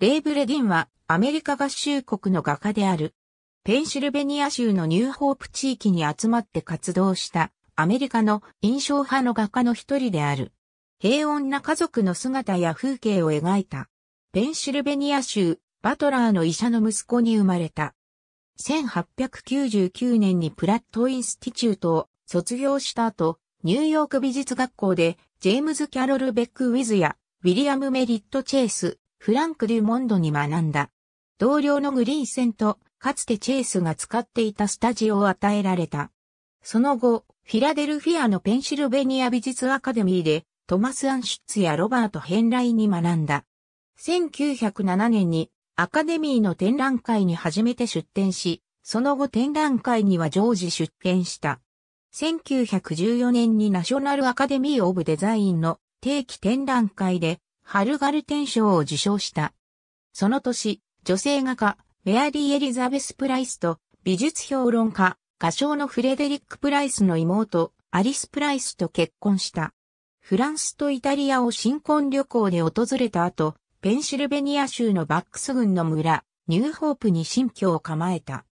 レイブレディンはアメリカ合衆国の画家である。ペンシルベニア州のニューホープ地域に集まって活動したアメリカの印象派の画家の一人である。平穏な家族の姿や風景を描いた。ペンシルベニア州バトラーの医者の息子に生まれた。1899年にプラットインスティチュートを卒業した後、ニューヨーク美術学校でジェームズ・キャロル・ベック・ウィズやウィリアム・メリット・チェイス、フランク・デュモンドに学んだ。同僚のグリーセンと、かつてチェイスが使っていたスタジオを与えられた。その後、フィラデルフィアのペンシルベニア美術アカデミーで、トマス・アンシュッツやロバート・ヘンライに学んだ。1907年にアカデミーの展覧会に初めて出展し、その後展覧会には常時出展した。1914年にナショナルアカデミー・オブ・デザインの定期展覧会でハルガルテン賞を受賞した。その年、女性画家、メアリー・エリザベス・プライスと、美術評論家、画商のフレデリック・プライスの妹、アリス・プライスと結婚した。フランスとイタリアを新婚旅行で訪れた後、ペンシルベニア州のバックス郡の村、ニューホープに新居を構えた。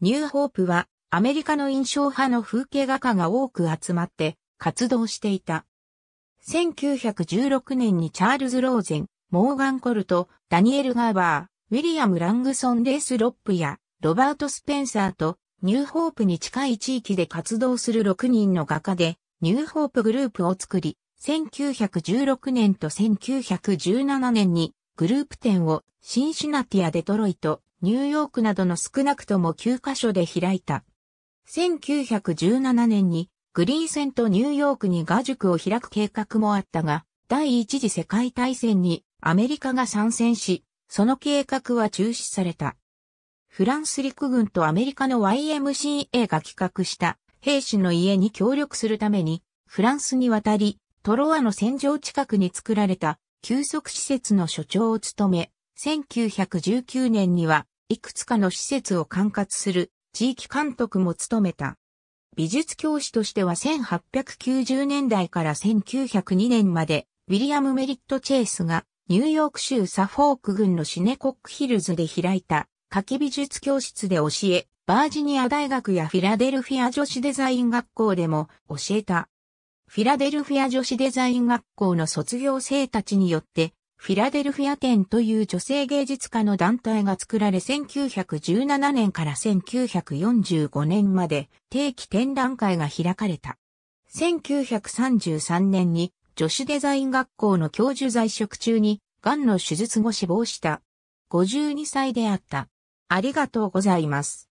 ニューホープは、アメリカの印象派の風景画家が多く集まって活動していた。1916年にチャールズ・ローゼン、モーガン・コルト、ダニエル・ガーバー、ウィリアム・ラングソン・レース・ロップや、ロバート・スペンサーと、ニューホープに近い地域で活動する6人の画家で、ニューホープグループを作り、1916年と1917年にグループ展をシンシナティア・デトロイト、ニューヨークなどの少なくとも9カ所で開いた。1917年にグリーセンとニューヨークに画塾を開く計画もあったが、第一次世界大戦にアメリカが参戦し、その計画は中止された。フランス陸軍とアメリカの YMCA が企画した兵士の家に協力するために、フランスに渡り、トロワの戦場近くに作られた休息施設の所長を務め、1919年にはいくつかの施設を管轄する地域監督も務めた。美術教師としては1890年代から1902年まで、ウィリアム・メリット・チェイスが、ニューヨーク州サフォーク郡のシネコックヒルズで開いた、夏季美術教室で教え、バージニア大学やフィラデルフィア女子デザイン学校でも教えた。フィラデルフィア女子デザイン学校の卒業生たちによってフィラデルフィア展という女性芸術家の団体が作られ1917年から1945年まで定期展覧会が開かれた。1933年に女子デザイン学校の教授在職中に癌の手術後死亡した。52歳であった。ありがとうございます。